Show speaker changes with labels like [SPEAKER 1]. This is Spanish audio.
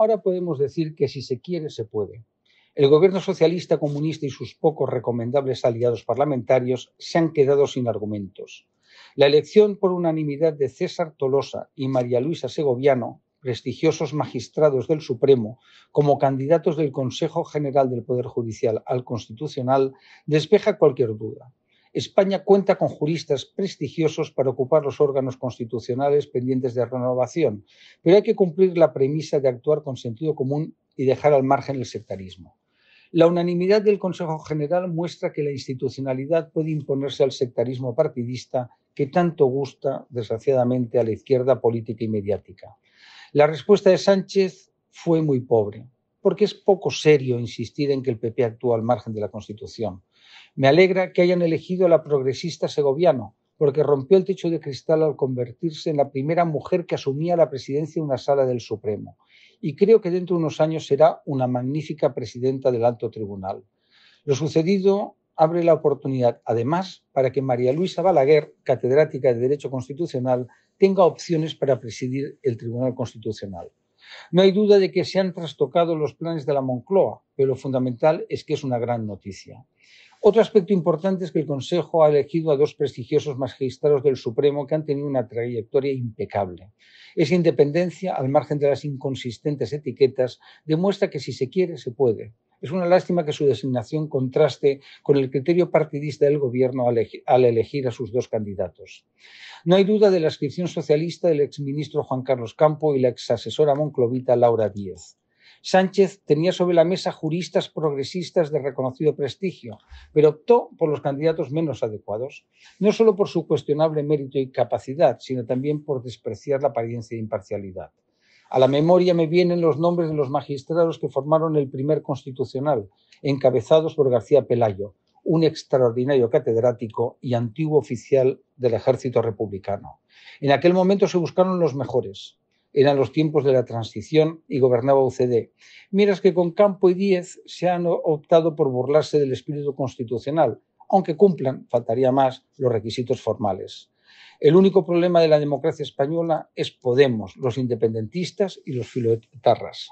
[SPEAKER 1] Ahora podemos decir que si se quiere, se puede. El gobierno socialista comunista y sus pocos recomendables aliados parlamentarios se han quedado sin argumentos. La elección por unanimidad de César Tolosa y María Luisa Segoviano, prestigiosos magistrados del Supremo, como candidatos del Consejo General del Poder Judicial al Constitucional, despeja cualquier duda. España cuenta con juristas prestigiosos para ocupar los órganos constitucionales pendientes de renovación, pero hay que cumplir la premisa de actuar con sentido común y dejar al margen el sectarismo. La unanimidad del Consejo General muestra que la institucionalidad puede imponerse al sectarismo partidista que tanto gusta, desgraciadamente, a la izquierda política y mediática. La respuesta de Sánchez fue muy pobre, porque es poco serio insistir en que el PP actúa al margen de la Constitución. Me alegra que hayan elegido a la progresista segoviano, porque rompió el techo de cristal al convertirse en la primera mujer que asumía la presidencia de una sala del Supremo. Y creo que dentro de unos años será una magnífica presidenta del alto tribunal. Lo sucedido abre la oportunidad, además, para que María Luisa Balaguer, catedrática de Derecho Constitucional, tenga opciones para presidir el Tribunal Constitucional. No hay duda de que se han trastocado los planes de la Moncloa, pero lo fundamental es que es una gran noticia. Otro aspecto importante es que el Consejo ha elegido a dos prestigiosos magistrados del Supremo que han tenido una trayectoria impecable. Esa independencia, al margen de las inconsistentes etiquetas, demuestra que si se quiere, se puede. Es una lástima que su designación contraste con el criterio partidista del gobierno al elegir a sus dos candidatos. No hay duda de la inscripción socialista del exministro Juan Carlos Campo y la exasesora monclovita Laura Díez. Sánchez tenía sobre la mesa juristas progresistas de reconocido prestigio, pero optó por los candidatos menos adecuados, no solo por su cuestionable mérito y capacidad, sino también por despreciar la apariencia de imparcialidad. A la memoria me vienen los nombres de los magistrados que formaron el primer constitucional, encabezados por García Pelayo, un extraordinario catedrático y antiguo oficial del ejército republicano. En aquel momento se buscaron los mejores, eran los tiempos de la transición y gobernaba UCD, mientras que con Campo y Diez se han optado por burlarse del espíritu constitucional, aunque cumplan, faltaría más, los requisitos formales. El único problema de la democracia española es Podemos, los independentistas y los filotarras.